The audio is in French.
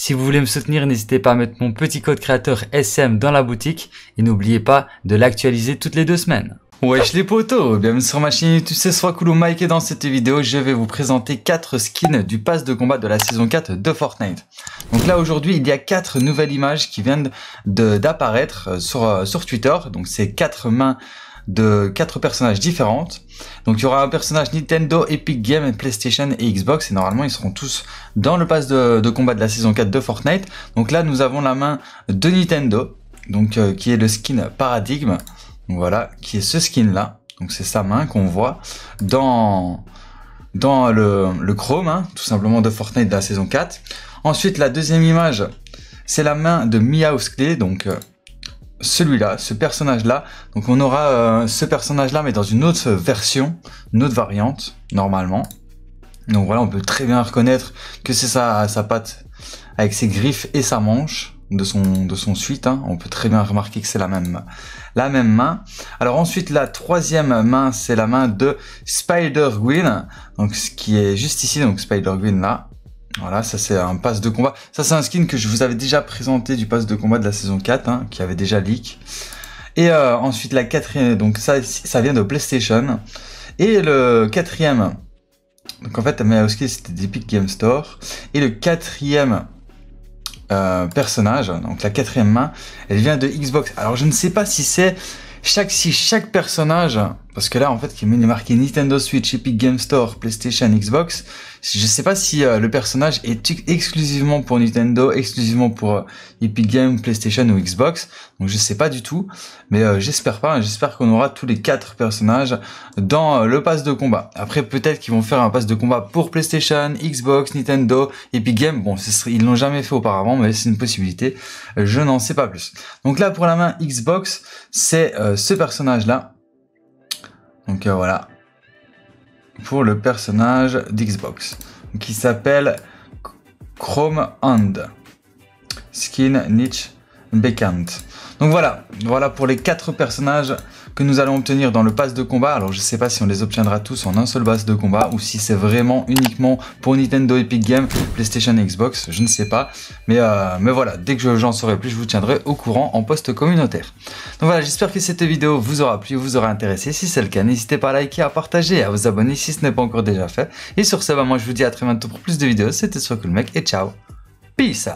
Si vous voulez me soutenir, n'hésitez pas à mettre mon petit code créateur SM dans la boutique et n'oubliez pas de l'actualiser toutes les deux semaines. Wesh les potos, bienvenue sur ma chaîne YouTube, c'est ou Mike et dans cette vidéo je vais vous présenter 4 skins du pass de combat de la saison 4 de Fortnite. Donc là aujourd'hui il y a 4 nouvelles images qui viennent d'apparaître euh, sur, euh, sur Twitter, donc c'est 4 mains de quatre personnages différentes. Donc il y aura un personnage Nintendo, Epic Games, PlayStation et Xbox et normalement ils seront tous dans le pass de, combat de la saison 4 de Fortnite. Donc là nous avons la main de Nintendo, donc euh, qui est le skin Paradigme, donc, voilà, qui est ce skin là. Donc c'est sa main qu'on voit dans dans le, le Chrome, hein, tout simplement de Fortnite de la saison 4. Ensuite, la deuxième image, c'est la main de mia Clé, donc euh, celui-là, ce personnage-là. Donc on aura euh, ce personnage-là, mais dans une autre version, une autre variante, normalement. Donc voilà, on peut très bien reconnaître que c'est sa, sa patte avec ses griffes et sa manche de son, de son suite. Hein. On peut très bien remarquer que c'est la même, la même main. Alors ensuite, la troisième main, c'est la main de Spider-Gwen. Donc ce qui est juste ici, donc Spider-Gwen là. Voilà, ça c'est un pass de combat. Ça c'est un skin que je vous avais déjà présenté du pass de combat de la saison 4, hein, qui avait déjà leak. Et euh, ensuite la quatrième, donc ça, ça vient de PlayStation. Et le quatrième, donc en fait Mayoski c'était d'Epic Game Store. Et le quatrième euh, personnage, donc la quatrième main, elle vient de Xbox. Alors je ne sais pas si c'est chaque, si chaque personnage parce que là, en fait, qui est marqué Nintendo Switch, Epic Game Store, PlayStation, Xbox, je sais pas si euh, le personnage est exclusivement pour Nintendo, exclusivement pour euh, Epic Game, PlayStation ou Xbox. Donc je sais pas du tout, mais euh, j'espère pas. Hein. j'espère qu'on aura tous les quatre personnages dans le pass de combat. Après, peut-être qu'ils vont faire un pass de combat pour PlayStation, Xbox, Nintendo, Epic Game. Bon, ils ils l'ont jamais fait auparavant, mais c'est une possibilité. Je n'en sais pas plus. Donc là, pour la main Xbox, c'est ce personnage là donc euh, voilà. Pour le personnage d'Xbox. Qui s'appelle Chrome Hand. Skin Niche Beckham. Donc voilà, voilà pour les quatre personnages que nous allons obtenir dans le pass de combat. Alors je sais pas si on les obtiendra tous en un seul pass de combat ou si c'est vraiment uniquement pour Nintendo Epic Games, PlayStation Xbox, je ne sais pas. Mais, euh, mais voilà, dès que j'en saurai plus, je vous tiendrai au courant en poste communautaire. Donc voilà, j'espère que cette vidéo vous aura plu, vous aura intéressé. Si c'est le cas, n'hésitez pas à liker, à partager, à vous abonner si ce n'est pas encore déjà fait. Et sur ce, bah, moi je vous dis à très bientôt pour plus de vidéos. C'était Soit Cool Mec et ciao. Peace